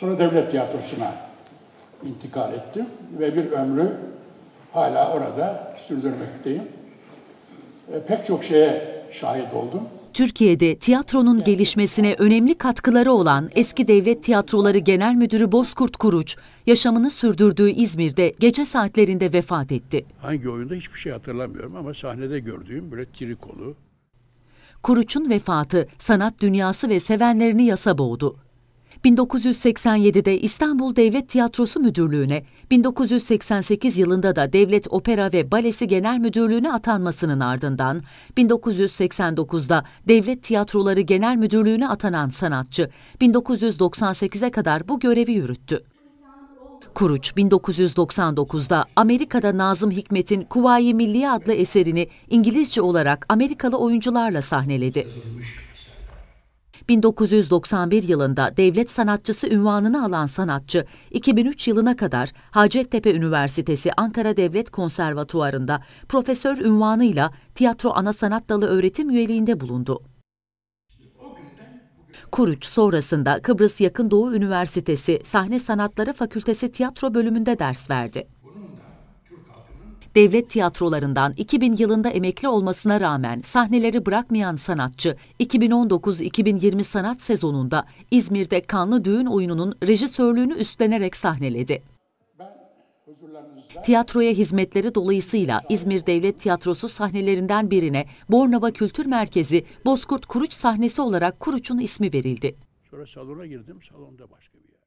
Sonra devlet tiyatrosuna intikal ettim ve bir ömrü hala orada sürdürmekteyim. E, pek çok şeye şahit oldum. Türkiye'de tiyatronun gelişmesine önemli katkıları olan eski Devlet Tiyatroları Genel Müdürü Bozkurt Kuruç, yaşamını sürdürdüğü İzmir'de gece saatlerinde vefat etti. Hangi oyunda hiçbir şey hatırlamıyorum ama sahnede gördüğüm böyle trikolu. Kuruç'un vefatı sanat dünyası ve sevenlerini yasa boğdu. 1987'de İstanbul Devlet Tiyatrosu Müdürlüğü'ne, 1988 yılında da Devlet Opera ve Balesi Genel Müdürlüğü'ne atanmasının ardından 1989'da Devlet Tiyatroları Genel Müdürlüğü'ne atanan sanatçı 1998'e kadar bu görevi yürüttü. Kuruç 1999'da Amerika'da Nazım Hikmet'in Kuvayi Milli adlı eserini İngilizce olarak Amerikalı oyuncularla sahneledi. 1991 yılında devlet sanatçısı ünvanını alan sanatçı, 2003 yılına kadar Hacettepe Üniversitesi Ankara Devlet Konservatuvarı'nda profesör ünvanıyla tiyatro ana sanat dalı öğretim üyeliğinde bulundu. Kuruç sonrasında Kıbrıs Yakın Doğu Üniversitesi Sahne Sanatları Fakültesi Tiyatro bölümünde ders verdi devlet tiyatrolarından 2000 yılında emekli olmasına rağmen sahneleri bırakmayan sanatçı 2019-2020 sanat sezonunda İzmir'de Kanlı Düğün oyununun rejisörlüğünü üstlenerek sahneledi. Tiyatroya hizmetleri dolayısıyla İzmir Devlet Tiyatrosu sahnelerinden birine Bornova Kültür Merkezi Bozkurt Kuruç sahnesi olarak Kuruç'un ismi verildi. Sonra salona girdim, salonda başka bir yer.